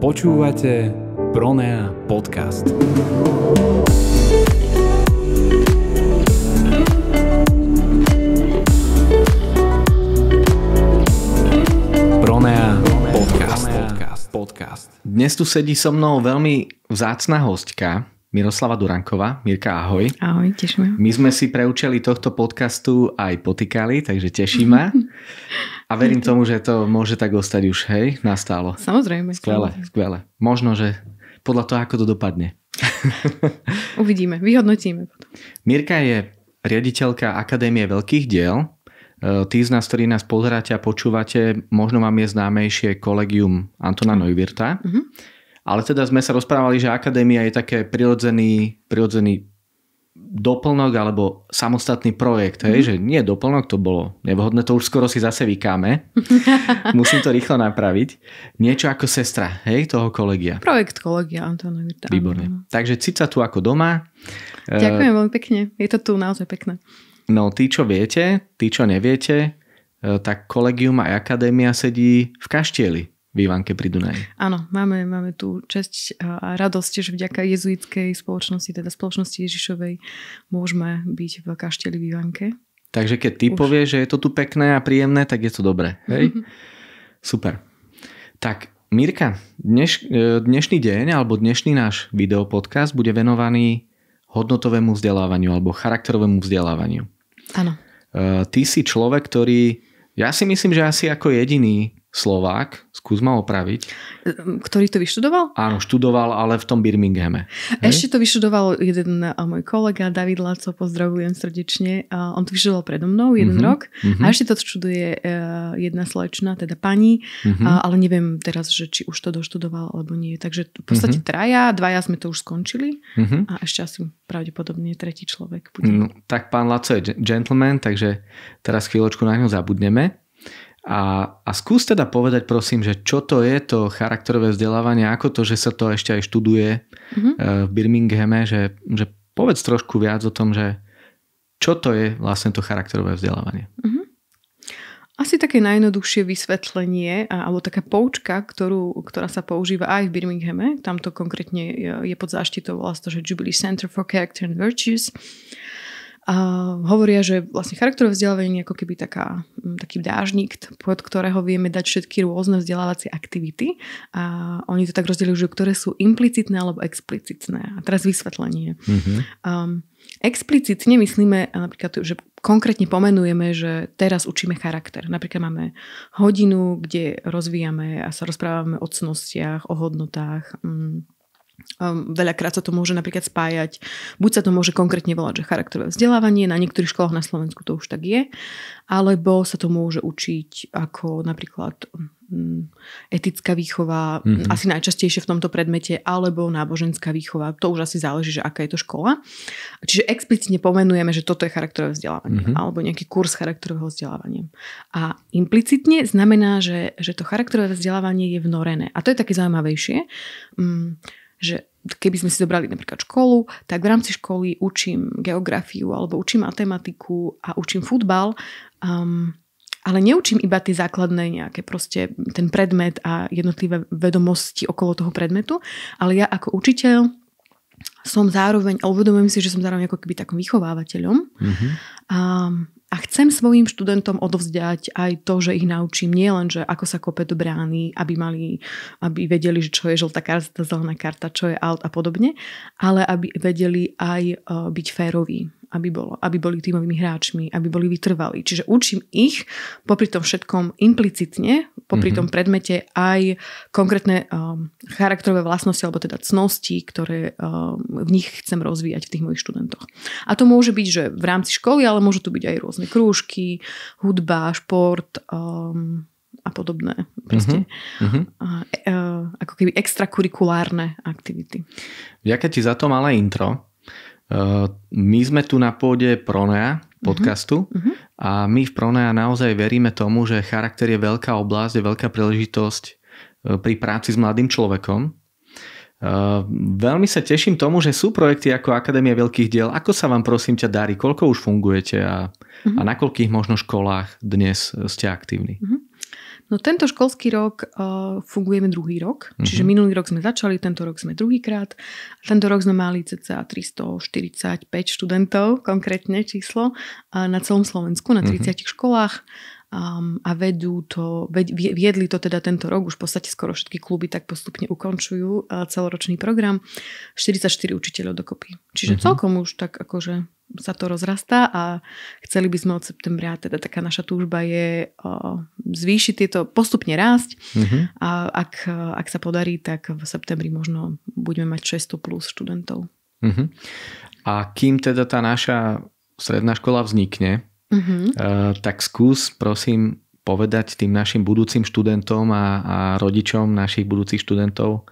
Počúvate Pronea podcast. Pronea podcast. podcast. Dnes tu sedí so mnou veľmi vzácna hostka, Miroslava Durankova. Mirka, ahoj. Ahoj, tešíme. My sme si pre účely tohto podcastu aj potýkali, takže teší ma. A verím tomu, že to môže tak ostať už, hej, nastálo. Samozrejme. Skvelé, samozrejme. skvelé. Možno, že podľa toho, ako to dopadne. Uvidíme, vyhodnotíme. Mirka je riaditeľka Akadémie veľkých diel. E, tí z nás, ktorí nás pozeráte a počúvate, možno vám je známejšie kolegium Antona mhm. Neuwirta. Uh-huh. Ale teda sme sa rozprávali, že akadémia je také prirodzený, prirodzený doplnok alebo samostatný projekt, hej, mm. že nie doplnok, to bolo nevhodné, to už skoro si zase vykáme. Musím to rýchlo napraviť. Niečo ako sestra, hej, toho kolegia. Projekt kolegia, Antona Virta. Výborne. Takže cít sa tu ako doma. E, Ďakujem veľmi pekne, je to tu naozaj pekné. No, tí, čo viete, tí, čo neviete, e, tak kolegium aj akadémia sedí v kaštieli. Vývanke pri Dunaji. Áno, máme, máme tu čest a radosť, že vďaka jezuitskej spoločnosti, teda spoločnosti Ježišovej, môžeme byť v kašteli Vývanke. Takže keď ty Už. povieš, že je to tu pekné a príjemné, tak je to dobré. Hej? Mhm. Super. Tak, Mirka, dneš, e, dnešný deň alebo dnešný náš videopodcast bude venovaný hodnotovému vzdelávaniu alebo charakterovému vzdelávaniu. Áno. E, ty si človek, ktorý, ja si myslím, že asi ako jediný Slovák, skús ma opraviť. Ktorý to vyštudoval? Áno, študoval, ale v tom Birminghame. Ešte to vyštudoval jeden môj kolega, David Laco, pozdravujem srdečne. On to vyštudoval predo mnou jeden uh-huh, rok. Uh-huh. A ešte to študuje e, jedna slečna, teda pani, uh-huh. ale neviem teraz, že či už to doštudoval alebo nie. Takže v podstate uh-huh. traja, dvaja sme to už skončili uh-huh. a ešte asi pravdepodobne tretí človek bude. No, tak pán Laco je gentleman, takže teraz chvíľočku na ňo zabudneme. A, a skús teda povedať prosím, že čo to je to charakterové vzdelávanie, ako to, že sa to ešte aj študuje mm-hmm. v Birminghame, že, že povedz trošku viac o tom, že čo to je vlastne to charakterové vzdelávanie. Mm-hmm. Asi také najjednoduchšie vysvetlenie alebo taká poučka, ktorú, ktorá sa používa aj v Birminghame, tamto konkrétne je pod záštitou vlastne, že Jubilee Center for Character and Virtues. Uh, a hovoria, že vlastne charakterové vzdelávanie je ako keby taká, mm, taký dážnik, pod ktorého vieme dať všetky rôzne vzdelávacie aktivity a oni to tak rozdeľujú, že ktoré sú implicitné alebo explicitné. A teraz vysvetlenie. Mm-hmm. Um, explicitne myslíme napríklad, že konkrétne pomenujeme, že teraz učíme charakter. Napríklad máme hodinu, kde rozvíjame a sa rozprávame o cnostiach, o hodnotách, Um, Ehm, veľakrát sa to môže napríklad spájať, buď sa to môže konkrétne volať, že charakterové vzdelávanie, na niektorých školách na Slovensku to už tak je, alebo sa to môže učiť ako napríklad mm, etická výchova, mm-hmm. asi najčastejšie v tomto predmete, alebo náboženská výchova, to už asi záleží, že aká je to škola. Čiže explicitne pomenujeme, že toto je charakterové vzdelávanie, mm-hmm. alebo nejaký kurz charakterového vzdelávania. A implicitne znamená, že, že to charakterové vzdelávanie je vnorené. A to je také zaujímavejšie. Mm, že keby sme si zobrali napríklad školu, tak v rámci školy učím geografiu alebo učím matematiku a učím futbal, um, ale neučím iba tie základné nejaké proste ten predmet a jednotlivé vedomosti okolo toho predmetu, ale ja ako učiteľ som zároveň, a uvedomujem si, že som zároveň ako keby takým vychovávateľom mm-hmm. A chcem svojim študentom odovzdať aj to, že ich naučím nielen, že ako sa kope do brány, aby, mali, aby vedeli, čo je žltá karta, zelená karta, čo je alt a podobne, ale aby vedeli aj eh, byť féroví aby, bolo, aby boli tímovými hráčmi, aby boli vytrvalí. Čiže učím ich popri tom všetkom implicitne, popri mm-hmm. tom mhm. predmete aj konkrétne um, charakterové vlastnosti alebo teda cnosti, ktoré um, v nich chcem rozvíjať v tých mojich študentoch. A to môže byť, že v rámci školy, ale môžu tu byť aj rôzne krúžky, hudba, šport. Um, a podobné. Proste, uh-huh. Uh, ako keby extrakurikulárne aktivity. Ďakujem ti za to malé intro. Eh, my sme tu na pôde Pronea podcastu uh-huh. a my v Pronea naozaj veríme tomu, že charakter je veľká oblasť, je veľká príležitosť eh, pri práci s mladým človekom. Eh, veľmi sa teším tomu, že sú projekty ako Akadémia veľkých diel. Ako sa vám prosím ťa darí? Koľko už fungujete a, uh-huh. a na koľkých možno školách dnes ste aktívni? Uh-huh. No tento školský rok uh, fungujeme druhý rok, mm-hmm. čiže mhm. minulý rok sme začali, tento rok sme druhýkrát. Tento rok sme mali cca 345 študentov, konkrétne číslo, uh, na celom Slovensku, na 30 mm-hmm. školách um, a vedú to, ved, viedli to teda tento rok, už v podstate skoro všetky kluby tak postupne ukončujú uh, celoročný program, 44 učiteľov dokopy. Čiže mm-hmm. celkom už tak akože sa to rozrastá a chceli by sme od septembra, teda taká naša túžba je uh, zvýšiť tieto, postupne rásť mm-hmm. a ak, ak sa podarí, tak v septembri možno budeme mať 600 plus študentov. Mm-hmm. A kým teda tá naša stredná škola vznikne, Uh-huh. Uh, tak skús prosím povedať tým našim budúcim študentom a, a rodičom našich budúcich študentov,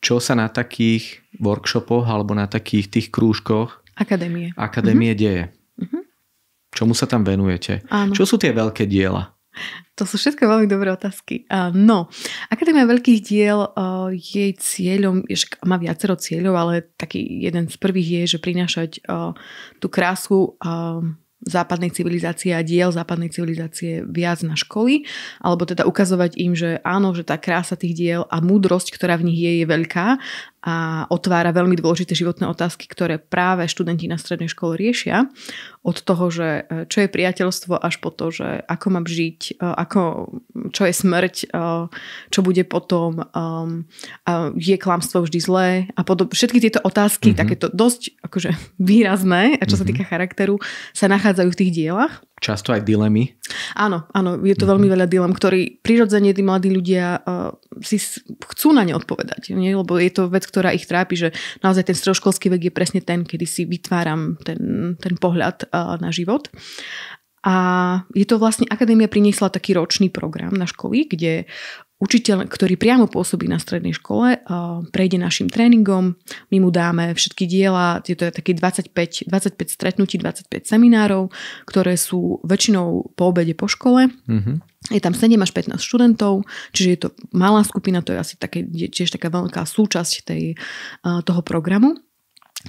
čo sa na takých workshopoch alebo na takých tých krúžkoch Akadémie, akadémie uh-huh. deje. Uh-huh. Čomu sa tam venujete? Áno. Čo sú tie veľké diela? To sú všetko veľmi dobré otázky. Eh, no, Akadémia veľkých diel, eh, jej cieľom, má viacero cieľov, ale taký jeden z prvých je, že prinášať tú krásu západnej civilizácie a diel západnej civilizácie viac na školy, alebo teda ukazovať im, že áno, že tá krása tých diel a múdrosť, ktorá v nich je, je veľká a otvára veľmi dôležité životné otázky, ktoré práve študenti na strednej škole riešia. Od toho, že e, čo je priateľstvo, až po to, že ako mám žiť, e, ako čo je smrť, eh, čo bude potom, eh, je klamstvo vždy zlé a podob, Všetky tieto otázky, mm-hmm. takéto dosť akože, výrazné, čo mm-hmm. sa mhm. týka charakteru, sa nachádzajú v tých dielach. Často aj dilemy. Áno, áno, je to mhm. veľmi veľa dilem, ktorý prirodzene tí mladí ľudia uh, si chcú na ne odpovedať, nie? lebo je to vec, ktorá ich trápi, že naozaj ten stroškolský vek je presne ten, kedy si vytváram ten, ten pohľad uh, na život. A je to vlastne, akadémia priniesla taký ročný program na školy, kde učiteľ, ktorý priamo pôsobí na strednej škole, prejde našim tréningom, my mu dáme všetky diela, je to také 25, 25 stretnutí, 25 seminárov, ktoré sú väčšinou po obede po škole. Mm-hmm. Je tam 7 až 15 študentov, čiže je to malá skupina, to je asi také, tiež taká veľká súčasť tej, toho programu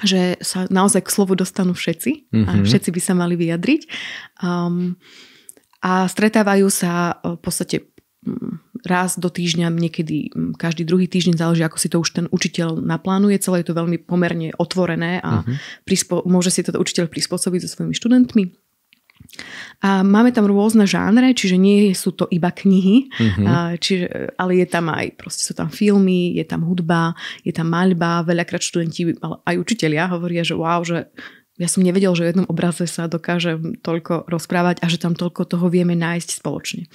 že sa naozaj k slovu dostanú všetci a mhm. všetci by sa mali vyjadriť. Um, a stretávajú sa e, v podstate raz do týždňa, niekedy každý druhý týždeň, záleží ako si to už ten učiteľ naplánuje, celé je to veľmi pomerne otvorené a uh-huh. prispo- môže si to učiteľ prispôsobiť so svojimi študentmi. A máme tam rôzne žánre, čiže nie sú to iba knihy, mm-hmm. a, čiže, ale je tam aj, proste sú tam filmy, je tam hudba, je tam maľba, veľakrát študenti, ale aj učitelia hovoria, že wow, že ja som nevedel, že v jednom obraze sa dokáže toľko rozprávať a že tam toľko toho vieme nájsť spoločne.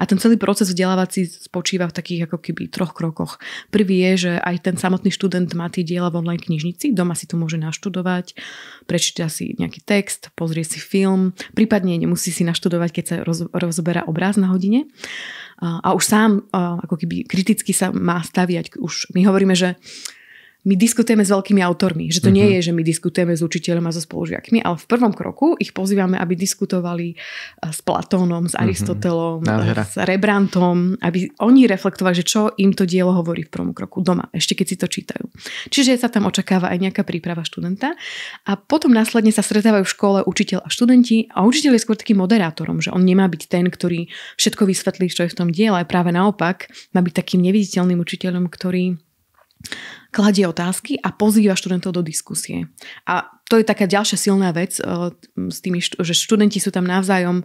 A ten celý proces vzdelávací spočíva v takých ako keby troch krokoch. Prvý je, že aj ten samotný študent má tie diela v online knižnici, doma si to môže naštudovať, prečíta si nejaký text, pozrie si film, prípadne nemusí si naštudovať, keď sa roz, rozberá obraz na hodine. A, a už sám ako keby kriticky sa má staviať. Už my hovoríme, že my diskutujeme s veľkými autormi. Že to uh-huh. nie mhm. je, že my diskutujeme s učiteľom a so spolužiakmi, ale v prvom kroku ich pozývame, aby diskutovali eh, s Platónom, s mhm. Aristotelom, uh-huh. s Rebrantom, aby oni reflektovali, že čo im to dielo hovorí v prvom kroku doma, ešte keď si to čítajú. Čiže sa tam očakáva aj nejaká príprava študenta a potom následne sa stretávajú v škole učiteľ a študenti a učiteľ je skôr takým moderátorom, že on nemá byť ten, ktorý všetko vysvetlí, čo je v tom diele, práve naopak má byť takým neviditeľným učiteľom, ktorý kladie otázky a pozýva študentov do diskusie. A to je taká ďalšia silná vec eh, s tými, že študenti sú tam navzájom eh,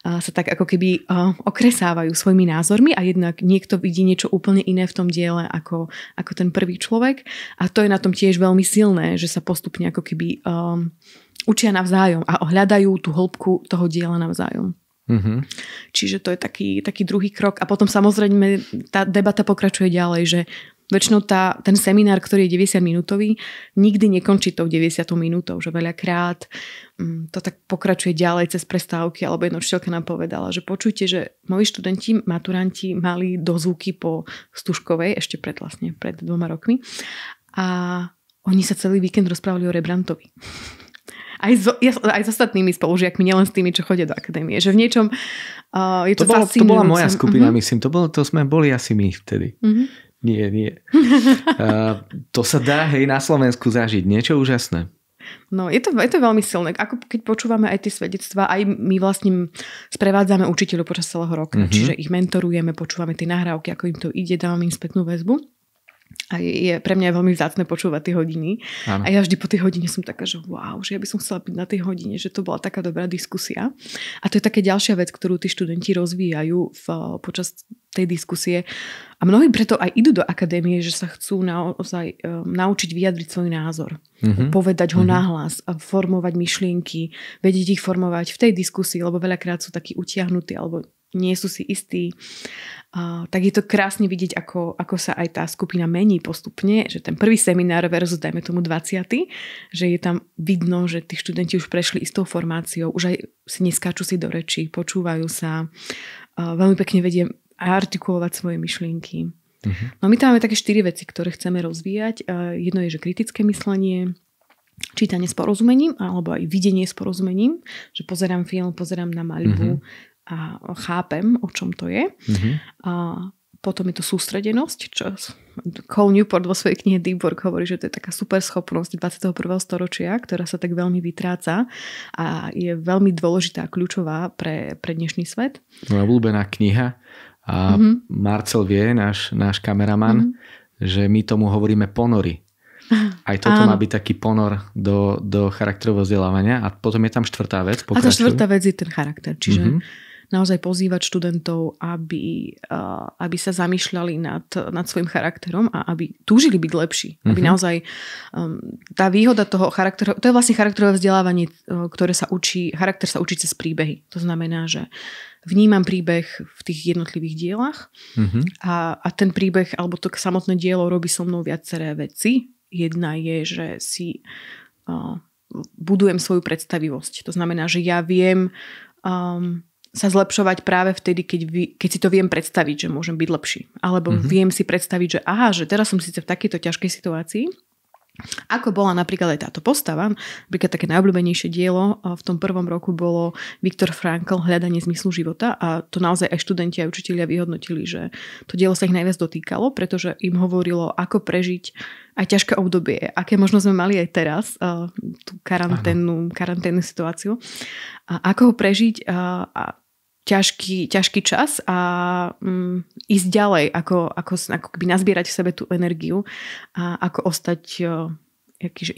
sa tak ako keby eh, okresávajú svojimi názormi a jednak niekto vidí niečo úplne iné v tom diele ako, ako ten prvý človek a to je na tom tiež veľmi silné, že sa postupne ako keby um, učia navzájom a hľadajú tú hĺbku toho diela navzájom. Mm-hmm. Čiže to je taký, taký druhý krok. A potom samozrejme tá debata pokračuje ďalej, že Väčšinou tá, ten seminár, ktorý je 90 minútový, nikdy nekončí tou 90 minútou, že veľakrát um, to tak pokračuje ďalej cez prestávky, alebo jedno učiteľka nám povedala, že počujte, že moji študenti, maturanti mali dozvuky po Stužkovej, ešte pred vlastne, pred dvoma rokmi a oni sa celý víkend rozprávali o Rebrantovi aj s, ja, aj s ostatnými spolužiakmi, nielen s tými, čo chodia do akadémie. Že v niečom uh, je to, to bolo, To bola moja skupina, Uh-huh. myslím. To, bolo, to sme boli asi my vtedy. Uh-huh nie, nie. Uh, to sa dá, hej, na Slovensku zažiť. Niečo úžasné. No, je to, je to veľmi silné. Ako keď počúvame aj tie svedectvá, aj my vlastne sprevádzame učiteľov počas celého roka. Mm-hmm. Čiže ich mentorujeme, počúvame tie nahrávky, ako im to ide, dávame im spätnú väzbu a je pre mňa je veľmi vzácne počúvať tie hodiny. Ano. A ja vždy po tej hodine som taká, že wow, že ja by som chcela byť na tej hodine, že to bola taká dobrá diskusia. A to je také ďalšia vec, ktorú tí študenti rozvíjajú v, počas tej diskusie. A mnohí preto aj idú do akadémie, že sa chcú naozaj um, naučiť vyjadriť svoj názor. Mm-hmm. Povedať ho mm-hmm. nahlas, a formovať myšlienky, vedieť ich formovať v tej diskusii, lebo veľakrát sú takí utiahnutí alebo nie sú si istí, tak je to krásne vidieť, ako, ako sa aj tá skupina mení postupne, že ten prvý seminár versus dajme tomu 20, že je tam vidno, že tí študenti už prešli istou formáciou, už aj si neskáču si do rečí, počúvajú sa, veľmi pekne vedie artikulovať svoje myšlienky. Uh-huh. No my tam máme také štyri veci, ktoré chceme rozvíjať. Jedno je, že kritické myslenie, čítanie s porozumením alebo aj videnie s porozumením, že pozerám film, pozerám na maľbu, mm-hmm a chápem, o čom to je. Mm-hmm. A potom je to sústredenosť, čo Cole Newport vo svojej knihe Deep Work hovorí, že to je taká super schopnosť 21. storočia, ktorá sa tak veľmi vytráca a je veľmi dôležitá a kľúčová pre, pre dnešný svet. Moja obľúbená kniha a mm-hmm. Marcel vie, náš, náš kameraman, mm-hmm. že my tomu hovoríme ponory. Aj toto Áno. má byť taký ponor do, do charakterového vzdelávania. A potom je tam štvrtá vec. Pokračuj. A tá štvrtá vec je ten charakter. Čiže mm-hmm naozaj pozývať študentov, aby, aby sa zamýšľali nad, nad svojim charakterom a aby túžili byť lepší. Mm-hmm. Aby mhm. naozaj um, tá výhoda toho charakteru, to je vlastne charakterové vzdelávanie, e, ktoré sa učí, charakter sa učí cez príbehy. To znamená, že vnímam príbeh v tých jednotlivých dielach mm-hmm. a, a ten príbeh alebo to samotné dielo robí so mnou viaceré veci. Jedna je, že si uh, budujem svoju predstavivosť. To znamená, že ja viem um, sa zlepšovať práve vtedy, keď, vy, keď si to viem predstaviť, že môžem byť lepší. Alebo mm-hmm. viem si predstaviť, že aha, že teraz som síce v takejto ťažkej situácii, ako bola napríklad aj táto postava, napríklad také najobľúbenejšie dielo v tom prvom roku bolo Viktor Frankl Hľadanie zmyslu života a to naozaj aj študenti a učitelia vyhodnotili, že to dielo sa ich najviac dotýkalo, pretože im hovorilo, ako prežiť aj ťažké obdobie, aké možno sme mali aj teraz, tú karanténnu, karanténnu situáciu, a ako ho prežiť a, a ťažký, ťažký čas a um, ísť ďalej, ako, ako, ako keby nazbierať v sebe tú energiu a ako ostať uh,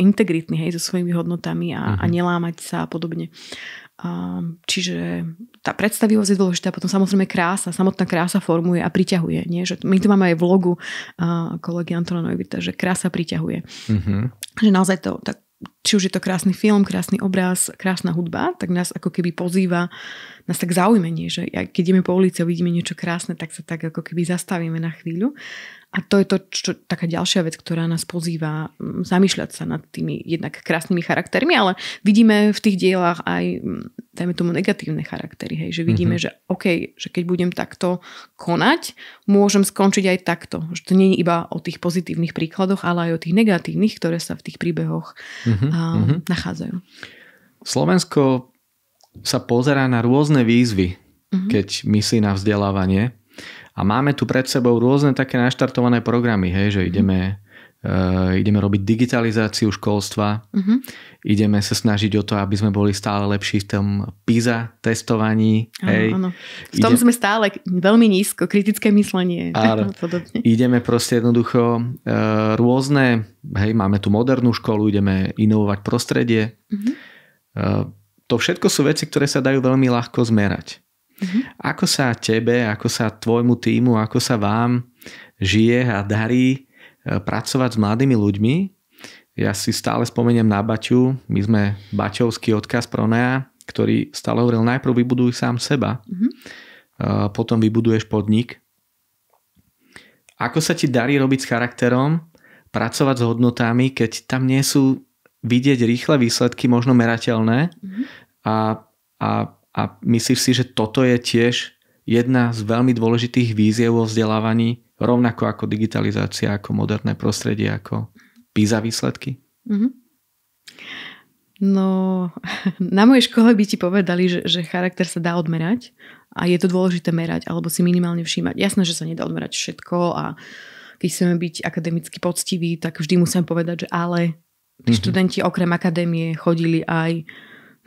integritný hej, so svojimi hodnotami a, uh-huh. a mhm. nelámať sa a podobne. Um, čiže tá predstavivosť je dôležitá, potom samozrejme krása, samotná krása formuje a priťahuje. Nie? Že my tu máme aj v logu uh, kolegy Antona Novita, že krása priťahuje. Uh-huh. Že naozaj to, tak či už je to krásny film, krásny obraz, krásna hudba, tak nás ako keby pozýva, nás tak zaujmenie, že keď ideme po ulici a vidíme niečo krásne, tak sa tak ako keby zastavíme na chvíľu a to je to, čo, taká ďalšia vec, ktorá nás pozýva mm, zamýšľať sa nad tými jednak krásnymi charaktermi, ale vidíme v tých dielach aj, mm, dajme tomu, negatívne charaktery. Hej, že vidíme, mm-hmm. že OK, že keď budem takto konať, môžem skončiť aj takto. Že to nie je iba o tých pozitívnych príkladoch, ale aj o tých negatívnych, ktoré sa v tých príbehoch mm-hmm. um, nachádzajú. Slovensko sa pozerá na rôzne výzvy, mm-hmm. keď myslí na vzdelávanie. A máme tu pred sebou rôzne také naštartované programy, hej, že mhm. ideme, uh, ideme robiť digitalizáciu školstva, mm-hmm. ideme sa snažiť o to, aby sme boli stále lepší v tom PISA testovaní. hej. Áno. V tom Ide... sme stále veľmi nízko, kritické myslenie. Áno. Ideme proste jednoducho uh, rôzne, hej, máme tu modernú školu, ideme inovovať prostredie. Mm-hmm. Uh, to všetko sú veci, ktoré sa dajú veľmi ľahko zmerať. Mm-hmm. Ako sa tebe, ako sa tvojmu týmu, ako sa vám žije a darí e, pracovať s mladými ľuďmi. Ja si stále spomeniem na Baťu. My sme Baťovský odkaz pro Nea, ktorý stále hovoril, najprv vybuduj sám seba, mm-hmm. potom vybuduješ podnik. Ako sa ti darí robiť s charakterom, pracovať s hodnotami, keď tam nie sú vidieť rýchle výsledky, možno merateľné mm-hmm. a, a a myslíš si, že toto je tiež jedna z veľmi dôležitých víziev vo vzdelávaní, rovnako ako digitalizácia, ako moderné prostredie, ako PISA výsledky? Mm-hmm. No, na mojej škole by ti povedali, že, že charakter sa dá odmerať a je to dôležité merať alebo si minimálne všímať. Jasné, že sa nedá odmerať všetko a keď chceme byť akademicky poctiví, tak vždy musím povedať, že ale tí mm-hmm. študenti okrem akadémie chodili aj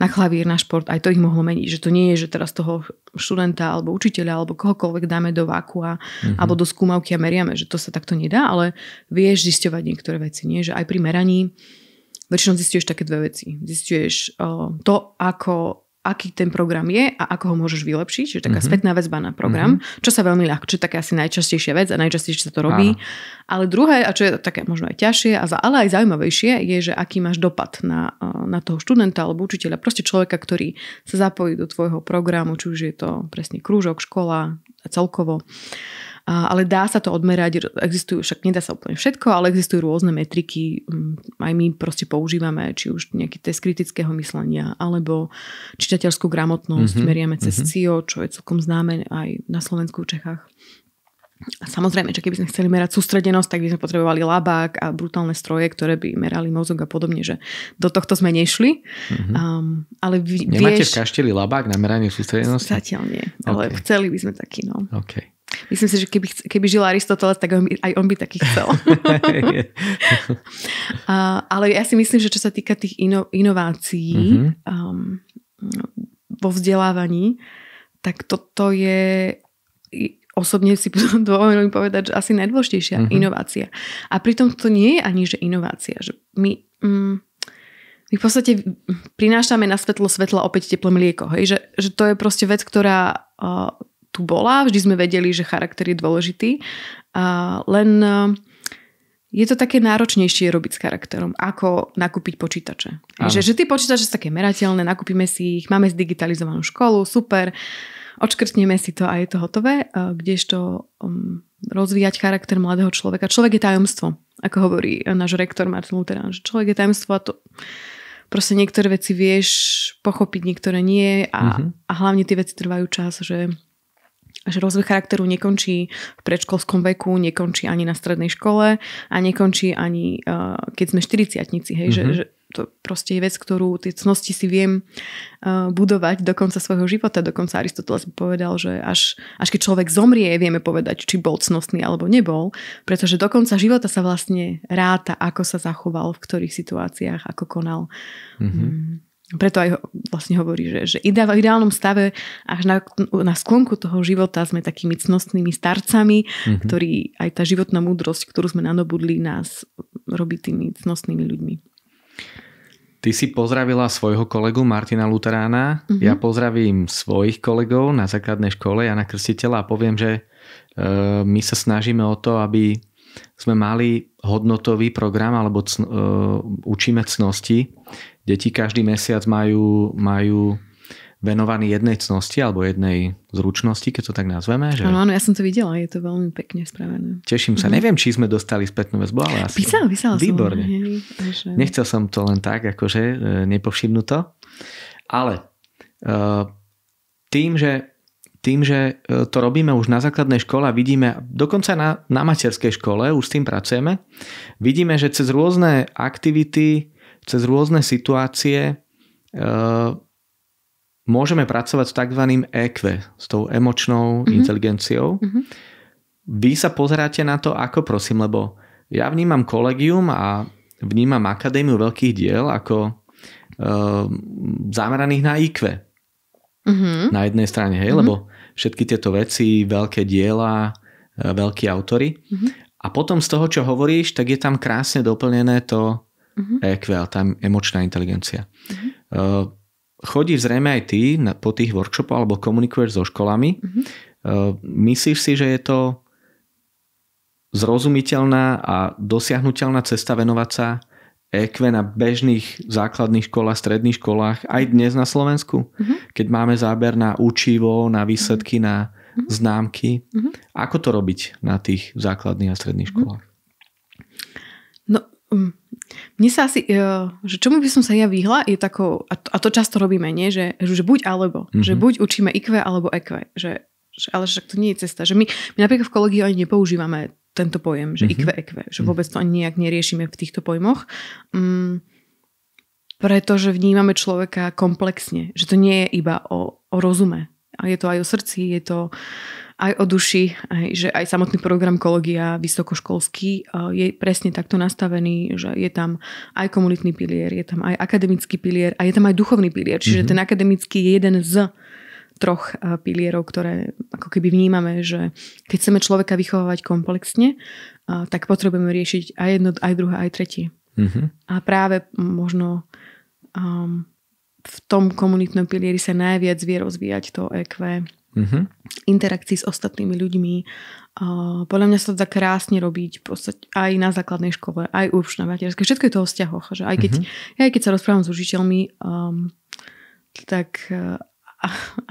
na klavír, na šport, aj to ich mohlo meniť. Že to nie je, že teraz toho študenta alebo učiteľa alebo kohokoľvek dáme do a, mm-hmm. alebo do skúmavky a meriame, že to sa takto nedá, ale vieš zisťovať niektoré veci. Nie, že aj pri meraní väčšinou zistuješ také dve veci. Zistuješ uh, to, ako aký ten program je a ako ho môžeš vylepšiť, čiže taká mm-hmm. spätná väzba na program, mm-hmm. čo sa veľmi ľahko, čo také asi najčastejšia vec a najčastejšie sa to robí. Áno. Ale druhé, a čo je také možno aj ťažšie, a ale aj zaujímavejšie, je, že aký máš dopad na, e, na toho študenta alebo učiteľa, proste človeka, ktorý sa zapojí do tvojho programu, či už je to presne krúžok, škola a celkovo. Uh, ale dá sa to odmerať, existujú, však nedá sa úplne všetko, ale existujú rôzne metriky, mm, aj my proste používame, či už nejaký test kritického myslenia, alebo čitateľskú gramotnosť, mm-hmm. meriame cez mm-hmm. CIO, čo je celkom známe aj na Slovensku, v Čechách. A samozrejme, že keby sme chceli merať sústredenosť, tak by sme potrebovali labák a brutálne stroje, ktoré by merali mozog a podobne, že do tohto sme nešli. Mm-hmm. Um, ale vi, Nemáte vieš, v kašteli labák na meranie sústredenosti? Zatiaľ nie, ale okay. chceli by sme taký, no. Okay. Myslím si, že keby, keby žil Aristoteles, tak on by, aj on by taký chcel. a, ale ja si myslím, že čo sa týka tých ino, inovácií mm-hmm. um, vo vzdelávaní, tak toto je osobne si dôvodom povedať, že asi najdôležitejšia mm-hmm. inovácia. A pritom to nie je ani, že inovácia. Že my... Mm, my v podstate prinášame na svetlo svetla opäť teplé mlieko. Hej? Že, že to je proste vec, ktorá uh, tu bola, vždy sme vedeli, že charakter je dôležitý, len e, je to také náročnejšie robiť s charakterom, ako nakúpiť počítače. Že, že tie počítače sú také merateľné, nakúpime si ich, máme zdigitalizovanú školu, super, odškrtneme si to a je to hotové, e, kdežto um, rozvíjať charakter mladého človeka. Človek je tajomstvo, ako hovorí náš rektor Martin Lutheran, že človek je tajomstvo a to proste niektoré veci vieš pochopiť, niektoré nie a, mm-hmm. a hlavne tie veci trvajú čas, že že rozvoj charakteru nekončí v predškolskom veku, nekončí ani na strednej škole a nekončí ani uh, keď sme štyriciatnici, hej, mm-hmm. že, mhm. že to proste je vec, ktorú tie cnosti si viem uh, budovať do konca svojho života. Dokonca Aristoteles povedal, že až, až keď človek zomrie, vieme povedať, či bol cnostný alebo nebol, pretože do konca života sa vlastne ráta, ako sa zachoval, v ktorých situáciách, ako konal. Mm-hmm. mm hmm preto aj vlastne hovorí, že, že v ideálnom stave až na, na sklonku toho života sme takými cnostnými starcami, mm-hmm. ktorí aj tá životná múdrosť, ktorú sme nanobudli, nás robí tými cnostnými ľuďmi. Ty si pozdravila svojho kolegu Martina Luterána, mm-hmm. ja pozdravím svojich kolegov na základnej škole Jana Krstiteľa a poviem, že e, my sa snažíme o to, aby sme mali hodnotový program, alebo c- uh, e, učíme cnosti. Deti každý mesiac majú, majú venovaný jednej cnosti alebo jednej zručnosti, keď to tak nazveme. Že... Áno, áno, ja som to videla, je to veľmi pekne spravené. Teším sa. Mhm. Neviem, či sme dostali spätnú väzbu, ale asi. Písal, písal Výborne. som. Výborne. Že... Nechcel som to len tak, akože e, to. Ale uh, tým, že tým, že e, to robíme už na základnej škole a vidíme, dokonca na, na materskej škole už s tým pracujeme, vidíme, že cez rôzne aktivity, cez rôzne situácie e, môžeme pracovať s tzv. EQ, s tou emočnou mm-hmm. inteligenciou. Mm-hmm. Vy sa pozeráte na to, ako prosím, lebo ja vnímam kolegium a vnímam akadémiu veľkých diel ako e, zameraných na IQ. Mm-hmm. Na jednej strane, hej, mm-hmm. lebo mhm všetky tieto veci, veľké diela, e, veľkí autory. Mm-hmm. A potom z toho, čo hovoríš, tak je tam krásne doplnené to mm-hmm. EQ, tá emočná inteligencia. Mm-hmm. Chodíš zrejme aj ty po tých workshopoch alebo komunikuješ so školami. Mm-hmm. Myslíš si, že je to zrozumiteľná a dosiahnutelná cesta venovať sa EQ na bežných základných školách, stredných školách, aj dnes na Slovensku, mm-hmm. keď máme záber na učivo, na mhm. výsledky, mm-hmm. na mhm. známky. Mm-hmm. Ako to robiť na tých základných a stredných mhm. školách? No, mm, mne sa asi, e, že čomu by som sa ja vyhla, je tako, a to, a to často robíme, nie? Že, že buď alebo, mm-hmm. že buď učíme IQ alebo EQ, že, že ale však to nie je cesta. Že my, my napríklad v kolegiu ani nepoužívame tento pojem, že mm-hmm. že mhm. vôbec to ani nejak neriešime v týchto pojmoch. Mm, pretože vnímame človeka komplexne, že to nie je iba o, o rozume. A je to aj o srdci, je to aj o duši, aj, že aj samotný program kologia vysokoškolský e, je presne takto nastavený, že je tam aj komunitný pilier, je tam aj akademický pilier a je tam aj duchovný pilier. Čiže mm-hmm. ten akademický je jeden z troch eh, pilierov, ktoré ako keby vnímame, že keď chceme človeka vychovávať komplexne, eh, tak potrebujeme riešiť aj jedno, aj druhé, aj tretie. Mm-hmm. A práve možno um, v tom komunitnom pilieri sa najviac vie rozvíjať to EQ, mm-hmm. interakcii s ostatnými ľuďmi. Uh, podľa mňa sa to dá krásne robiť aj na základnej škole, aj už na materskej. Všetko je to o vzťahoch. Že aj, keď, mm-hmm. aj keď sa rozprávam s učiteľmi, um, tak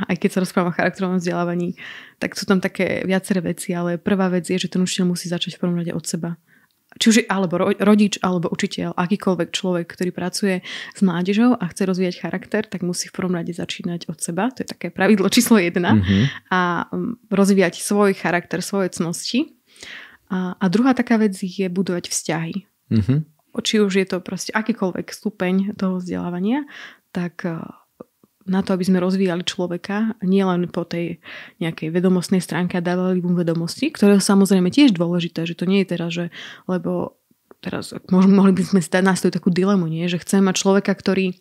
aj keď sa rozpráva o charakterovom vzdelávaní, tak sú tam také viaceré veci, ale prvá vec je, že ten učiteľ musí začať v prvom rade od seba. Či už je alebo rodič, alebo učiteľ, akýkoľvek človek, ktorý pracuje s mládežou a chce rozvíjať charakter, tak musí v prvom rade začínať od seba. To je také pravidlo číslo jedna. Mm-hmm. A mm, rozvíjať svoj charakter, svoje cnosti. A, a druhá taká vec je budovať vzťahy. Mm-hmm. Či už je to proste akýkoľvek stupeň toho vzdelávania, tak na to, aby sme rozvíjali človeka, nielen po tej nejakej vedomostnej stránke a dávali mu vedomosti, ktoré samozrejme tiež dôležité, že to nie je teraz, že lebo teraz mohli by sme stať na takú dilemu, nie? že chceme mať človeka, ktorý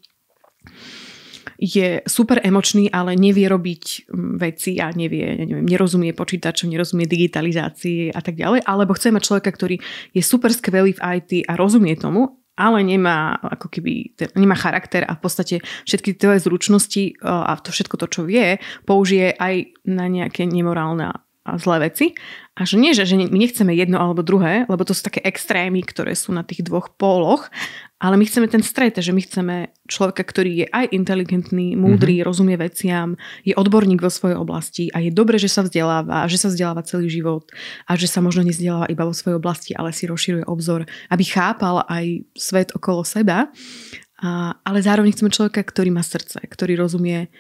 je super emočný, ale nevie robiť hm, veci a nevie, ja neviem, nerozumie počítačom, nerozumie digitalizácii a tak ďalej, alebo chce mať človeka, ktorý je super skvelý v IT a rozumie tomu, ale nemá ako keby, nemá charakter a v podstate všetky tie zručnosti e, a to všetko to, čo vie, použije aj na nejaké nemorálne zlé veci. A že nie, že, že my nechceme jedno alebo druhé, lebo to sú také extrémy, ktoré sú na tých dvoch póloch, ale my chceme ten stret, že my chceme človeka, ktorý je aj inteligentný, múdry, mm-hmm. rozumie veciam, je odborník vo svojej oblasti a je dobré, že sa vzdeláva, že sa vzdeláva celý život a že sa možno nezdeláva iba vo svojej oblasti, ale si rozširuje obzor, aby chápal aj svet okolo seba. A, ale zároveň chceme človeka, ktorý má srdce, ktorý rozumie,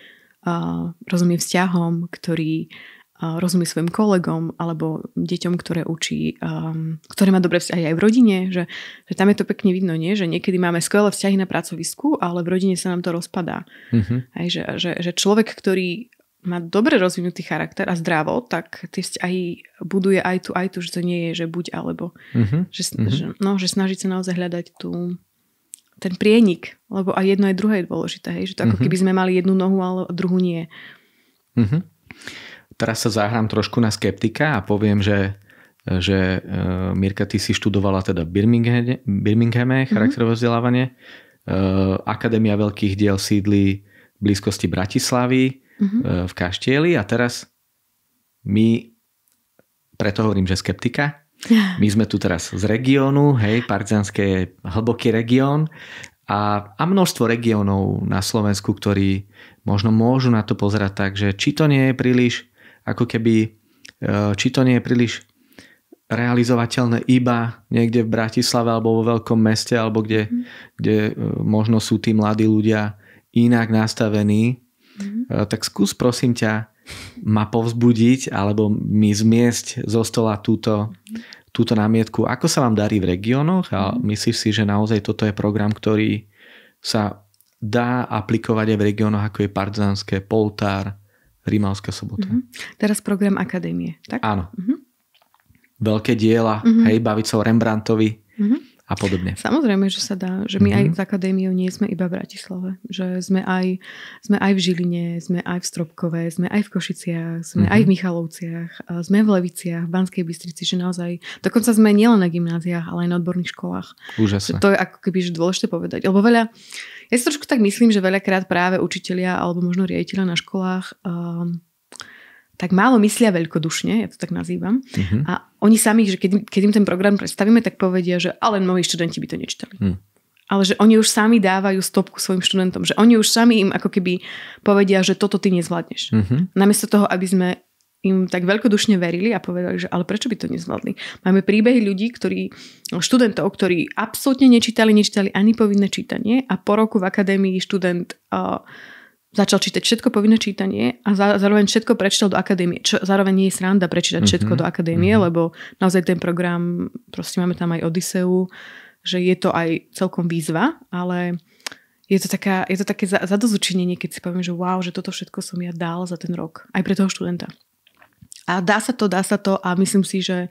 uh, rozumie vzťahom, ktorý rozumie svojim kolegom alebo deťom, ktoré učí, um, ktoré má dobré vzťahy aj v rodine, že, že tam je to pekne vidno, nie? že niekedy máme skvelé vzťahy na pracovisku, ale v rodine sa nám to rozpadá. Mm-hmm. Aj, že, že, že človek, ktorý má dobre rozvinutý charakter a zdravo, tak tie vzťahy buduje aj tu, aj tu, že to nie je, že buď alebo. Mm-hmm. Že, mm-hmm. Že, no, že snažiť sa naozaj hľadať tú, ten prienik, lebo aj jedno aj druhé je dôležité, hej? že to ako mm-hmm. keby sme mali jednu nohu, ale druhú nie. Mm-hmm teraz sa zahrám trošku na skeptika a poviem, že že uh, Mirka, ty si študovala teda Birminghame, Birminghame charakterové vzdelávanie. Uh, Akadémia veľkých diel sídli v blízkosti Bratislavy mm-hmm. uh, v Kaštieli a teraz my, preto hovorím, že skeptika, my sme tu teraz z regiónu, hej, Partizanské je hlboký región a, a množstvo regiónov na Slovensku, ktorí možno môžu na to pozerať tak, že či to nie je príliš ako keby e, či to nie je príliš realizovateľné iba niekde v Bratislave alebo vo veľkom meste alebo kde, mm. kde e, možno sú tí mladí ľudia inak nastavení, mm. tak skús prosím ťa ma povzbudiť alebo mi zmiesť zo stola túto, túto námietku. Ako sa vám darí v regiónoch a mhm. myslíš si, že naozaj toto je program, ktorý sa dá aplikovať aj v regiónoch ako je Partizanské, Poltár, Rímalská sobota. Mm-hmm. Teraz program akadémie, tak? Áno. Mm-hmm. Veľké diela, mm-hmm. hej, baviť sa o Rembrandtovi. Mm-hmm a podobne. Samozrejme, že sa dá, že my mm-hmm. aj z mhm. akadémiou nie sme iba v Bratislave, že sme aj, sme aj v Žiline, sme aj v Stropkové, sme aj v Košiciach, sme mm-hmm. aj v mhm. Michalovciach, sme v Leviciach, v Banskej Bystrici, že naozaj, dokonca sme nielen na gymnáziách, ale aj na odborných školách. Úžasné. to je ako keby že dôležité povedať, lebo veľa, ja si trošku tak myslím, že veľakrát práve učitelia alebo možno riaditeľa na školách um, tak málo myslia veľkodušne, ja to tak nazývam. Mm-hmm. A oni sami, že keď, keď im ten program predstavíme, tak povedia, že ale mnohí študenti by to nečítali. Mm. Ale že oni už sami dávajú stopku svojim študentom, že oni už sami im ako keby povedia, že toto ty nezvládneš. Mm-hmm. Namiesto toho, aby sme im tak veľkodušne verili a povedali, že ale prečo by to nezvládli. Máme príbehy ľudí, ktorí, študentov, ktorí absolútne nečítali, nečítali ani povinné čítanie a po roku v akadémii študent uh, začal čítať všetko povinné čítanie a za, zároveň všetko prečítal do akadémie. Čo zároveň nie je sranda prečítať mm-hmm. všetko mhm, do akadémie, mm-hmm. lebo naozaj ten program, proste máme tam aj Odiseu, že je to aj celkom výzva, ale je to, taká, je to také zadozučinenie, keď si poviem, že wow, že toto všetko som ja dal za ten rok. Aj pre toho študenta. A dá sa to, dá sa to a myslím si, že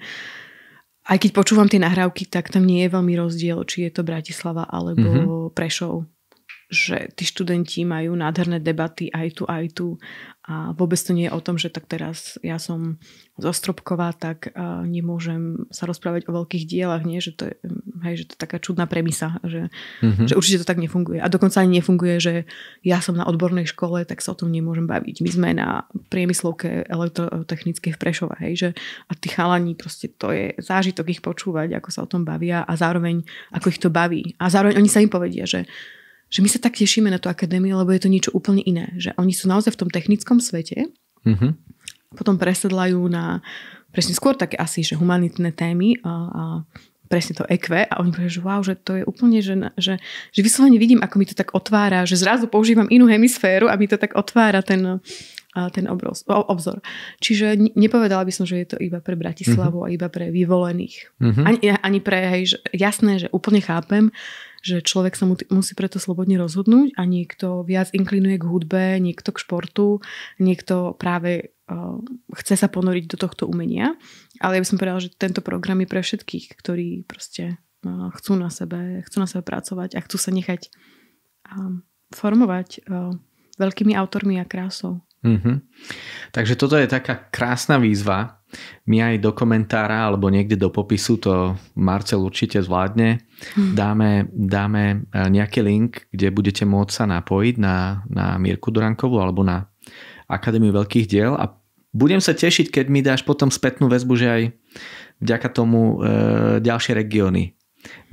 aj keď počúvam tie nahrávky, tak tam nie je veľmi rozdiel, či je to Bratislava alebo mm-hmm. Prešov že tí študenti majú nádherné debaty aj tu, aj tu. A vôbec to nie je o tom, že tak teraz ja som zostropková, tak nemôžem sa rozprávať o veľkých dielach, nie? Že, to je, mm, hej, že to je taká čudná premisa, že, mm-hmm. že určite to tak nefunguje. A dokonca ani nefunguje, že ja som na odbornej škole, tak sa o tom nemôžem baviť. My sme na priemyslovke elektrotechnickej v Prešove, hej, že a tí chalani, proste to je zážitok ich počúvať, ako sa o tom bavia a zároveň ako ich to baví. A zároveň oni sa im povedia, že že my sa tak tešíme na tú akadémiu, lebo je to niečo úplne iné. Že oni sú naozaj v tom technickom svete, mm-hmm. potom presedlajú na presne skôr také asi, že humanitné témy a, a presne to EQ a oni povedia, že wow, že to je úplne, že, že, že vyslovene vidím, ako mi to tak otvára, že zrazu používam inú hemisféru a mi to tak otvára ten, ten obroz, obzor. Čiže nepovedala by som, že je to iba pre Bratislavu mm-hmm. a iba pre vyvolených. Mm-hmm. Ani, ani pre, hej, že, jasné, že úplne chápem, že človek sa musí preto slobodne rozhodnúť a niekto viac inklinuje k hudbe, niekto k športu, niekto práve eh, chce sa ponoriť do tohto umenia. Ale ja by som povedala, že tento program je pre všetkých, ktorí proste eh, chcú na sebe, chcú na sebe pracovať a chcú sa nechať ehm, formovať eh, veľkými autormi a krásou. Mm-hmm. Takže toto je taká krásna výzva my aj do komentára alebo niekde do popisu, to Marcel určite zvládne, mhm. dáme, dáme e, nejaký link, kde budete môcť sa napojiť na, na Mirku Durankovú alebo na Akadémiu veľkých diel a budem sa tešiť, keď mi dáš potom spätnú väzbu, že aj vďaka tomu e, ďalšie regióny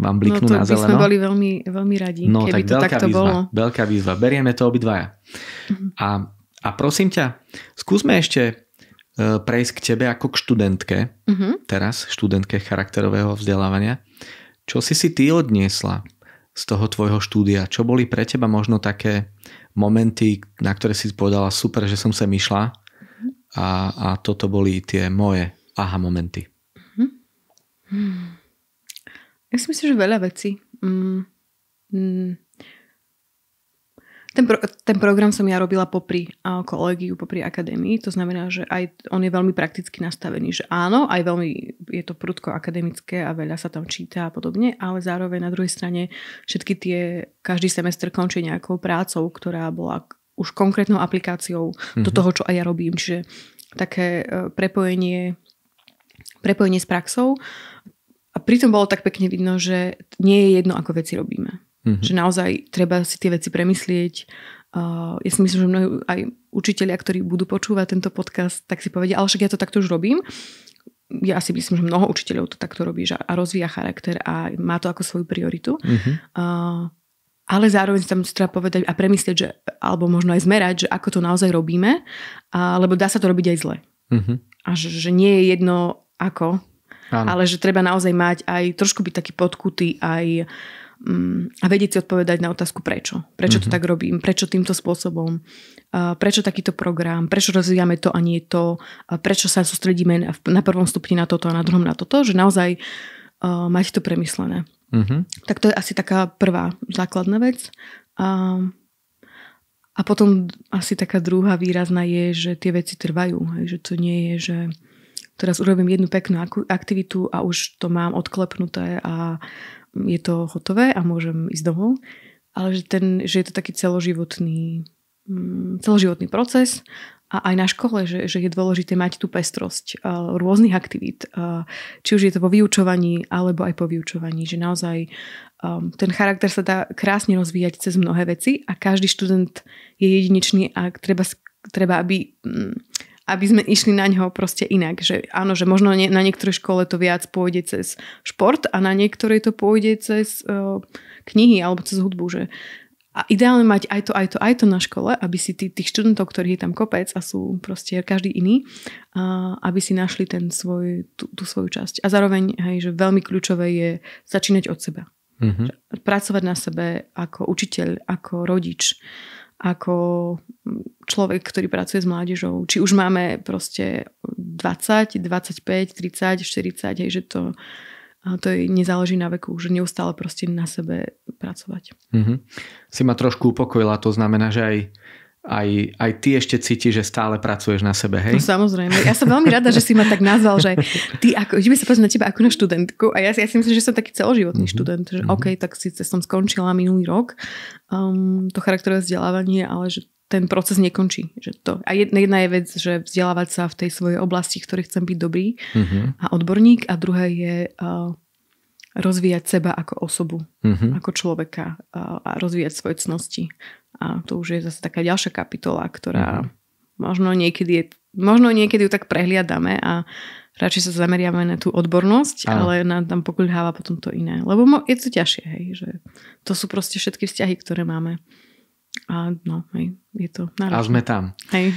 vám bliknú no, na zeleno. No to by sme boli veľmi, veľmi radi, no, keby tak to veľká takto výzva, bolo. Veľká výzva, berieme to obidvaja. Mm-hmm. A, a prosím ťa, skúsme ešte E, prejsť k tebe ako k študentke, mm-hmm. teraz študentke charakterového vzdelávania. Čo si si ty odniesla z toho tvojho štúdia? Čo boli pre teba možno také momenty, na ktoré si povedala super, že som sem išla a, a toto boli tie moje aha momenty? mm Hmm. Ja si myslím, že veľa vecí. Mm. hmm ten, pro, ten program som ja robila popri kolegiu, popri akadémii, to znamená, že aj on je veľmi prakticky nastavený, že áno, aj veľmi je to prudko akademické a veľa sa tam číta a podobne, ale zároveň na druhej strane všetky tie, každý semestr končí nejakou prácou, ktorá bola už konkrétnou aplikáciou mm-hmm. do mhm. toho, čo aj ja robím. Čiže také e, prepojenie, prepojenie s praxou. A pritom bolo tak pekne vidno, že nie je jedno, ako veci robíme. Mm-hmm. Že naozaj treba si tie veci premyslieť. Uh, ja si myslím, že mnohí aj učitelia, ktorí budú počúvať tento podcast, tak si povedia, ale však ja to takto už robím. Ja si myslím, že mnoho učiteľov to takto robí a rozvíja charakter a má to ako svoju prioritu. Mm-hmm. Uh, ale zároveň sa tam treba povedať a premyslieť, že, alebo možno aj zmerať, že ako to naozaj robíme, a, lebo dá sa to robiť aj zle. Mm-hmm. A že, že nie je jedno ako, Áno. ale že treba naozaj mať aj trošku byť taký podkutý, aj uh, Mm, a vedieť si odpovedať na otázku prečo. Prečo mm-hmm. to mhm. tak robím, prečo týmto spôsobom, prečo takýto program, prečo rozvíjame to a nie to, prečo sa sústredíme na prvom stupni na toto a na druhom na toto, že naozaj mať to premyslené. Mm-hmm. Tak to je asi taká prvá základná vec. A, a potom asi taká druhá výrazná je, že tie veci trvajú. Že to nie je, že teraz urobím jednu peknú aktivitu a už to mám odklepnuté a je to hotové a môžem ísť domov, ale že, ten, že je to taký celoživotný, mm, celoživotný proces a aj na škole, že, že je dôležité mať tú pestrosť uh, rôznych aktivít, uh, či už je to vo vyučovaní alebo aj po vyučovaní, že naozaj um, ten charakter sa dá krásne rozvíjať cez mnohé veci a každý študent je jedinečný a treba, treba aby um, aby sme išli na ňo proste inak. Že áno, že možno nie, na niektorej škole to viac pôjde cez šport a na niektorej to pôjde cez uh, knihy alebo cez hudbu. Že, a ideálne mať aj to, aj to, aj to na škole, aby si tí, tých študentov, ktorých je tam kopec a sú proste každý iný, a aby si našli ten svoj, tú, tú svoju časť. A zároveň, hej, že veľmi kľúčové je začínať od seba. Mm-hmm. Pracovať na sebe ako učiteľ, ako rodič. Uh, ako človek, ktorý pracuje s mládežou. Či už máme proste 20, 25, 30, 40, hej, že to, to je, nezáleží na veku, že neustále proste na sebe pracovať. Mm-hmm. Si ma trošku upokojila, to znamená, že aj aj, aj ty ešte cítiš, že stále pracuješ na sebe, hej? No samozrejme. Ja som veľmi rada, že si ma tak nazval, že ty ako, že by sa pozrieť na teba ako na študentku a ja, ja si myslím, že som taký celoživotný mm-hmm. študent, že mm-hmm. OK, tak síce som skončila minulý rok um, to charakterové vzdelávanie, ale že ten proces nekončí. Že to, a jedna, jedna je vec, že vzdelávať sa v tej svojej oblasti, v ktorej chcem byť dobrý mm-hmm. a odborník a druhá je uh, rozvíjať seba ako osobu, mm-hmm. ako človeka uh, a rozvíjať svoje cnosti a to už je zase taká ďalšia kapitola, ktorá mm. možno niekedy je, možno niekedy ju tak prehliadame a radšej sa zameriame na tú odbornosť, Aha. ale nám tam pokulháva potom to iné. Lebo je to ťažšie, hej, že to sú proste všetky vzťahy, ktoré máme. A no, hej, je to náročné. A sme tam. Hej.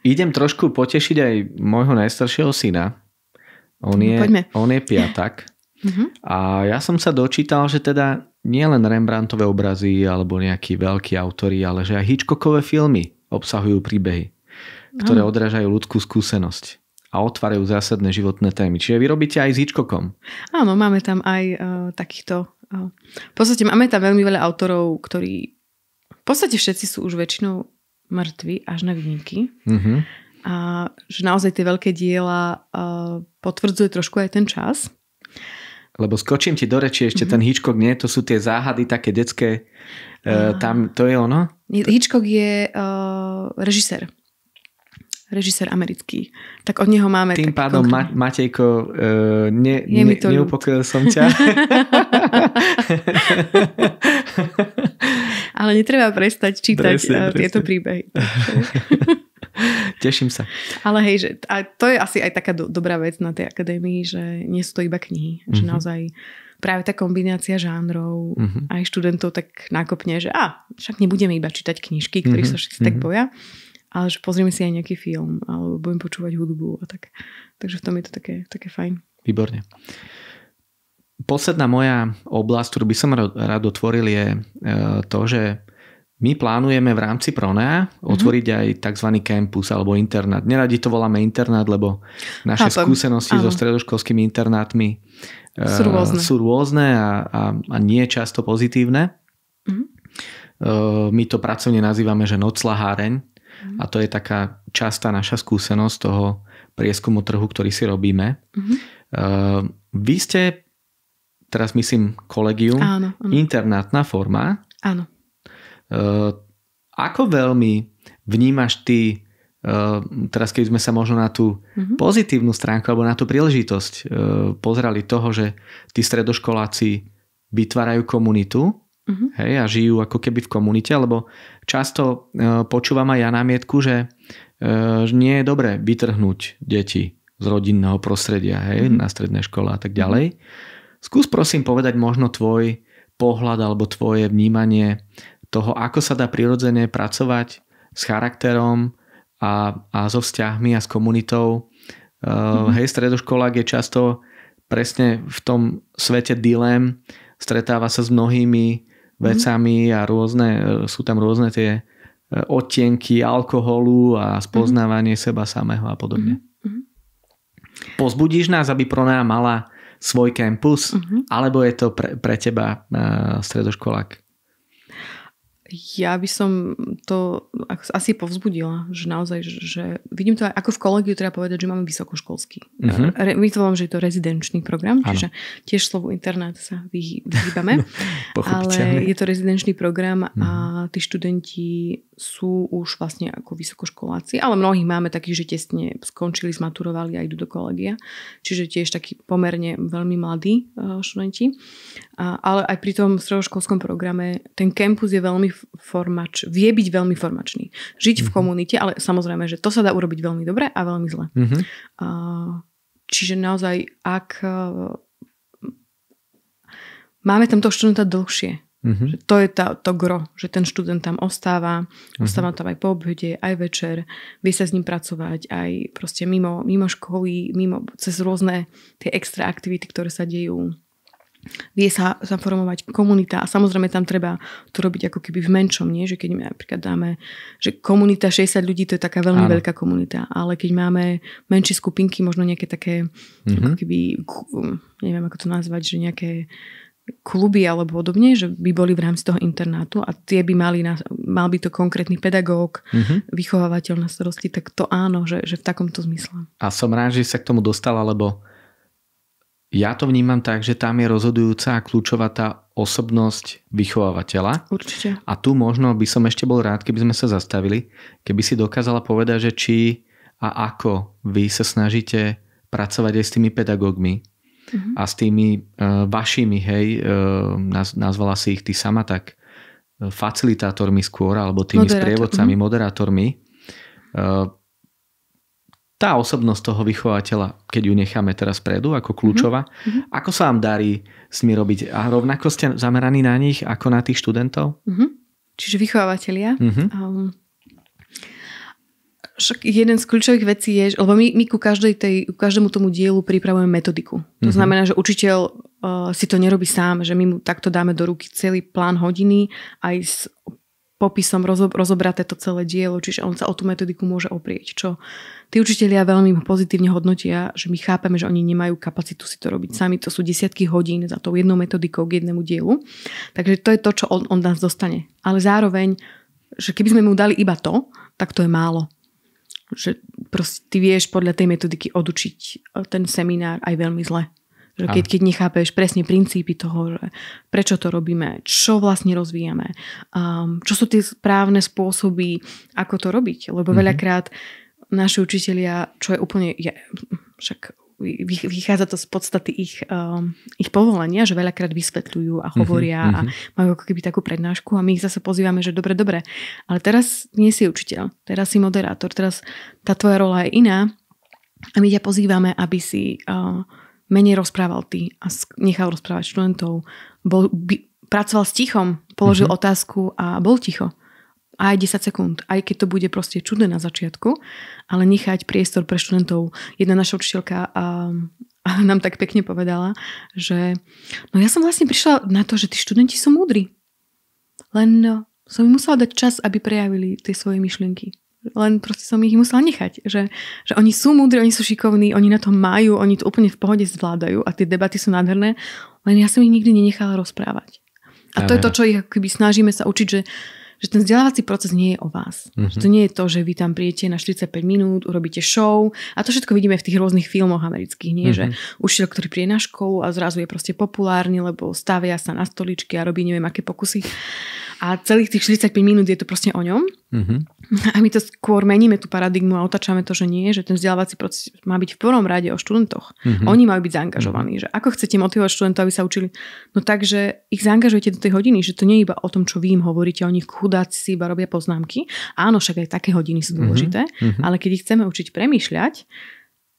Idem trošku potešiť aj môjho najstaršieho syna. On no, je, no, on je piatak. Uh-huh. A ja som sa dočítal, že teda nielen Rembrandtové obrazy alebo nejakí veľkí autory, ale že aj Hitchcockové filmy obsahujú príbehy, ktoré odrážajú ľudskú skúsenosť a otvárajú zásadné životné témy. Čiže vy robíte aj s Hitchcockom. Áno, máme tam aj uh, takýchto... Uh, v podstate máme tam veľmi veľa autorov, ktorí... V podstate všetci sú už väčšinou mŕtvi, až na výnimky. Uh-huh. A že naozaj tie veľké diela uh, potvrdzuje trošku aj ten čas lebo skočím ti do reči ešte mm-hmm. ten mhm. Hitchcock, nie? To sú tie záhady také detské, uh, tam to je ono? Hitchcock je uh, režisér. Režisér americký. Tak od neho máme... Tým pádom, Ma- Matejko, uh, ne, ne, neupokojil som ťa. Ale netreba prestať čítať presne, uh, presne. tieto príbehy. Teším sa. Ale hej, že, a to je asi aj taká do, dobrá vec na tej akadémii, že nie sú to iba knihy. Mm-hmm. Že mhm. naozaj práve tá kombinácia žánrov mm-hmm. aj študentov tak nákopne, že a, však nebudeme iba čítať knižky, ktorých mm-hmm. sa všetci mm-hmm. tak mhm. boja, ale že pozrieme si aj nejaký film alebo budem počúvať hudbu a tak. Takže v tom je to také, také fajn. Výborne. Posledná moja oblasť, ktorú by som rád otvoril je e, to, že my plánujeme v rámci Pronea mhm. otvoriť mm-hmm. aj tzv. campus alebo internát. Neradi to voláme internát, lebo naše Chápem. skúsenosti Áno. so stredoškolskými internátmi sú eh, rôzne, sú rôzne a, a, a nie často pozitívne. Mm-hmm. My to pracovne nazývame, že noclaháreň mm-hmm. a to je taká častá naša skúsenosť toho prieskumu trhu, ktorý si robíme. Mm-hmm. Vy ste, teraz myslím kolegium, áno. internátna forma. Áno. Eh, ako veľmi vnímaš ty, eh, teraz keď sme sa možno na tú mm-hmm. pozitívnu stránku alebo na tú príležitosť eh, pozerali toho, že tí stredoškoláci vytvárajú komunitu mm-hmm. hej, a žijú ako keby v komunite, lebo často počúvam aj ja námietku, že nie je dobré vytrhnúť deti z rodinného prostredia hej, mm-hmm. na strednej škole a tak mhm. ďalej. Skús prosím povedať možno tvoj pohľad alebo tvoje vnímanie toho, ako sa dá prirodzene pracovať s charakterom a, a so vzťahmi a s komunitou. Mm-hmm. Hej, stredoškolák je často presne v tom svete dilem, stretáva sa s mnohými mhm. vecami mm-hmm. a rôzne, e, sú tam rôzne tie e, odtienky alkoholu a mhm. spoznávanie mm-hmm. seba samého a podobne. Mm-hmm. Pozbudíš nás, aby Proná mala svoj campus, mm-hmm. alebo je to pre, pre teba uh, stredoškolák? ja by som to asi povzbudila, že naozaj, že vidím to aj ako v kolegiu, treba povedať, že máme vysokoškolský. Uh-huh. my to volám, že je to rezidenčný program, ano. čiže tiež slovo internát sa vyhýbame, ale je to rezidenčný program a mhm. tí študenti sú už vlastne ako vysokoškoláci, ale mnohých máme takých, že tesne skončili, zmaturovali a idú do kolegia, čiže tiež takí pomerne veľmi mladí eh, študenti. ale aj pri tom stredoškolskom programe ten kampus je veľmi formač, vie byť veľmi formačný. Žiť mm-hmm. v mhm. komunite, ale samozrejme, že to sa dá urobiť veľmi dobre a veľmi zle. Mm-hmm. čiže naozaj, ak eh, máme tam toho študenta dlhšie, Mm-hmm. To je tá, to gro, že ten študent tam ostáva, mm-hmm. ostáva tam aj po obhode, aj večer, vie sa s ním pracovať aj proste mimo, mimo školy, mimo, cez rôzne tie extra aktivity, ktoré sa dejú. Vie sa zaformovať komunita a samozrejme tam treba to robiť ako keby v menšom, nie? že keď napríklad dáme, že komunita 60 ľudí to je taká veľmi Áno. veľká komunita, ale keď máme menšie skupinky, možno nejaké také mm-hmm. ako keby, neviem ako to nazvať, že nejaké kluby alebo podobne, že by boli v rámci toho internátu a tie by mali, na, mal by to konkrétny pedagóg, mm-hmm. vychovávateľ na starosti, tak to áno, že, že v takomto zmysle. A som rád, že sa k tomu dostala, lebo ja to vnímam tak, že tam je rozhodujúca a kľúčová tá osobnosť vychovávateľa. Určite. A tu možno by som ešte bol rád, keby sme sa zastavili, keby si dokázala povedať, že či a ako vy sa snažíte pracovať aj s tými pedagógmi, mm-hmm. a s tými uh, vašimi, hej, uh, naz, nazvala si ich ty sama tak uh, facilitátormi skôr, alebo tými Moderátor. sprievodcami, mm-hmm. moderátormi. Uh, tá osobnosť toho vychovateľa, keď ju necháme teraz predu ako kľúčová, mm-hmm. ako sa vám darí s nimi robiť? A rovnako ste zameraní na nich ako na tých študentov? Mm-hmm. Čiže vychovateľia. Mm-hmm. Ehm, um, však jeden z kľúčových vecí je, lebo my, my ku, každej tej, ku každému tomu dielu pripravujeme metodiku. To mm-hmm. znamená, že učiteľ uh, si to nerobí sám, že my mu takto dáme do ruky celý plán hodiny aj s popisom rozo- rozobraté to celé dielo, čiže on sa o tú metodiku môže oprieť, čo tí učitelia veľmi pozitívne hodnotia, že my chápeme, že oni nemajú kapacitu si to robiť sami, to sú desiatky hodín za tou jednou metodikou k jednému dielu, takže to je to, čo on, on nás dostane. Ale zároveň, že keby sme mu dali iba to, tak to je málo že proste ty vieš podľa tej metodiky odučiť eh, ten seminár aj veľmi zle. Že keď, keď nechápeš presne princípy toho, že prečo to robíme, čo vlastne rozvíjame, um, čo sú tie správne spôsoby, ako to robiť. Lebo mm-hmm. veľakrát naši učitelia, čo je úplne, je, však vychádza to z podstaty ich, um, ich povolenia, že veľakrát vysvetľujú a mhm, hovoria uh-huh, uh-huh. a mhm. majú ako keby takú prednášku a my ich zase pozývame, že dobre, dobre, ale teraz nie si učiteľ, teraz si moderátor, teraz tá tvoja rola je iná a my ťa pozývame, aby si uh, menej rozprával ty a nechal rozprávať študentov, bol, by, pracoval s tichom, položil uh-huh. otázku a bol ticho aj 10 sekúnd, aj keď to bude proste čudné na začiatku, ale nechať priestor pre študentov. Jedna naša učiteľka ehm, a, a nám tak pekne povedala, že no ja som vlastne prišla na to, že tí študenti sú múdri. Len no, som im musela dať čas, aby prejavili tie svoje myšlienky. Len proste som ich musela nechať, že, že oni sú múdri, oni sú šikovní, oni na to majú, oni to úplne v pohode zvládajú a tie debaty sú nádherné, len ja som ich nikdy nenechala rozprávať. A to je to, čo ich akoby snažíme sa učiť, že že ten vzdelávací proces nie je o vás. Mm-hmm. Že to mhm. nie je to, že vy tam príjete na 45 minút, urobíte show a to všetko vidíme v tých rôznych filmoch amerických, nie? Mm-hmm. Že mhm. učiteľ, ktorý príde na školu a zrazu je proste populárny, lebo stavia sa na stoličky a robí neviem aké pokusy. A celých tých 45 minút je to proste o ňom. Uh-huh. A my to skôr meníme tú paradigmu a otačame to, že nie, že ten vzdelávací proces má byť v prvom rade o študentoch. Uh-huh. Oni majú byť zaangažovaní. Mm-hmm. Že ako chcete motivovať študentov, aby sa učili? No takže ich zaangažujete do tej hodiny, že to nie je iba o tom, čo vy im hovoríte, oni chudáci si iba robia poznámky. Áno, však aj také hodiny sú dôležité, Uh-huh. ale keď ich chceme učiť premýšľať,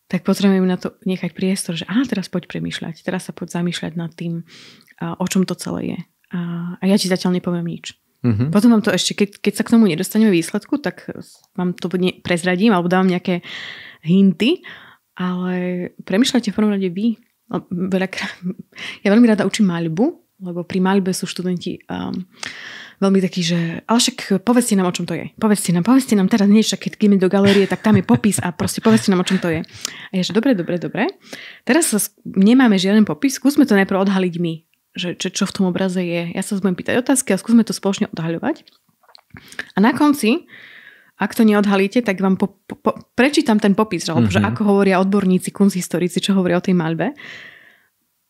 tak potrebujeme na to nechať priestor, že áno, teraz poď premýšľať, teraz sa poď zamýšľať nad tým, o čom to celé je. A ja ti zatiaľ nepoviem nič. Mm-hmm. Potom vám to ešte, keď, keď sa k tomu nedostaneme výsledku, tak vám to prezradím alebo dám nejaké hinty, ale premyšľajte v prvom rade vy. No, ja veľmi rada učím maľbu, lebo pri maľbe sú študenti um, veľmi takí, že ale však povedzte nám, o čom to je. Povedzte nám, povedzte nám teraz niečo, keď ideme do galerie, tak tam je popis a proste povedzte nám, o čom to je. A ja, že dobre, dobre, dobre. Teraz nemáme žiaden popis, skúsme to najprv odhaliť my že, čo, čo v tom obraze je. Ja sa budem pýtať otázky a skúsme to spoločne odhaľovať. A na konci, ak to neodhalíte, tak vám po, po, prečítam ten popis, že, mm-hmm. že mhm. ako hovoria odborníci, kunsthistorici, čo hovoria o tej malbe.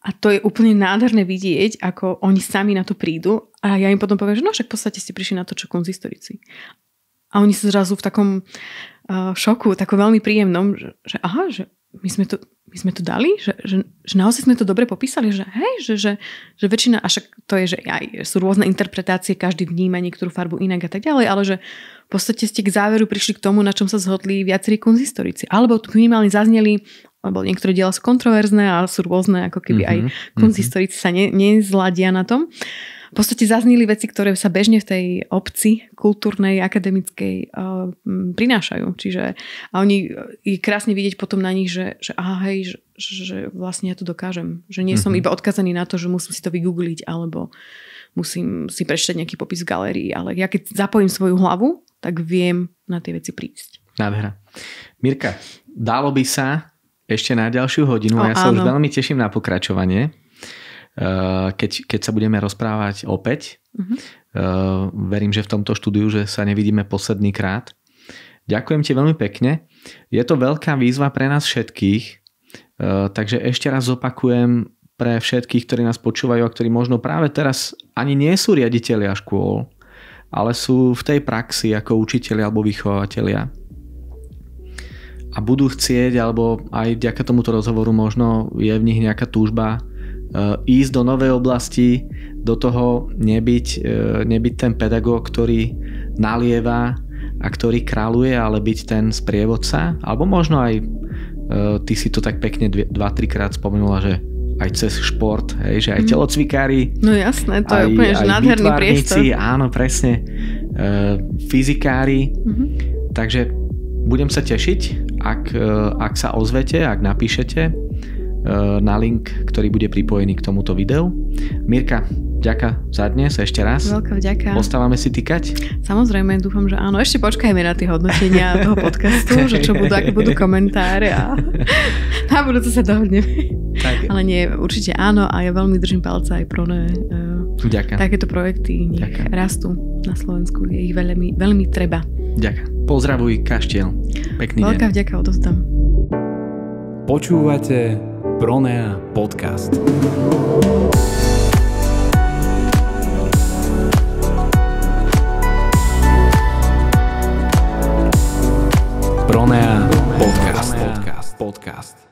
A to je úplne nádherné vidieť, ako oni sami na to prídu a ja im potom poviem, že no však v podstate ste prišli na to, čo kunsthistorici. A oni sa zrazu v takom uh, šoku, takom veľmi príjemnom, že, že aha, že my sme to, my sme to dali, že, že, že naozaj sme to dobre popísali, že hej, že, že, že väčšina, a však to je, že aj sú rôzne interpretácie, každý vníma niektorú farbu inak a tak ďalej, ale že v podstate ste k záveru prišli k tomu, na čom sa zhodli viacerí konzistorici. Alebo tu minimálne zazneli, alebo niektoré diela sú kontroverzné a sú rôzne, ako keby mm-hmm. aj mhm, mhm. konzistorici mm-hmm. sa ne, nezladia na tom. Uh, v podstate zaznili veci, ktoré sa bežne v tej obci kultúrnej, akademickej uh, prinášajú. Čiže a oni, je krásne vidieť potom na nich, že, že aha, hej, že, že vlastne ja to dokážem. Že nie som mm-hmm. iba odkazaný na to, že musím si to vygoogliť alebo musím si prečítať nejaký popis v galérii. Ale ja keď zapojím svoju hlavu, tak viem na tie veci prísť. Nádhera. Mirka, dalo by sa ešte na ďalšiu hodinu. O, ja sa áno. už veľmi teším na pokračovanie. Eh, keď, keď sa budeme rozprávať opäť. Uh-huh. Verím, že v tomto štúdiu, že sa nevidíme posledný krát. Ďakujem ti veľmi pekne. Je to veľká výzva pre nás všetkých, eh, takže ešte raz zopakujem pre všetkých, ktorí nás počúvajú a ktorí možno práve teraz ani nie sú riaditeľia škôl, ale sú v tej praxi ako učiteľi alebo vychovateľia a budú chcieť, alebo aj vďaka tomuto rozhovoru možno je v nich nejaká túžba E, ísť do novej oblasti, do toho nebyť, e, nebyť ten pedagóg, ktorý nalieva a ktorý kráľuje, ale byť ten sprievodca, alebo možno aj e, ty si to tak pekne 2-3 krát spomenula, že aj cez šport, hej, že aj mhm. telocvikári. No jasné, to aj, je úplne že nádherný priestor. Áno, presne. E, fyzikári. Mm-hmm. Takže budem sa tešiť, ak, ak sa ozvete, ak napíšete E, na link, ktorý bude pripojený k tomuto videu. Mirka, ďaká za dnes ešte raz. Veľká vďaka. Ostávame si týkať? Samozrejme, dúfam, že áno. Ešte počkajme na tie hodnotenia toho podcastu, že čo budú, aké budú komentáre a na budúce sa dohodneme. Tak. Ale nie, určite áno a ja veľmi držím palca aj pro ne. E, ďaká. Takéto projekty Ďaká. rastú na Slovensku, je ich veľmi, veľmi treba. Ďakujem. Pozdravuj Kaštiel. Pekný Veľká deň. Veľká vďaka, odozdám. Počúvate Pronea podcast. Pronea podcast. podcast. podcast.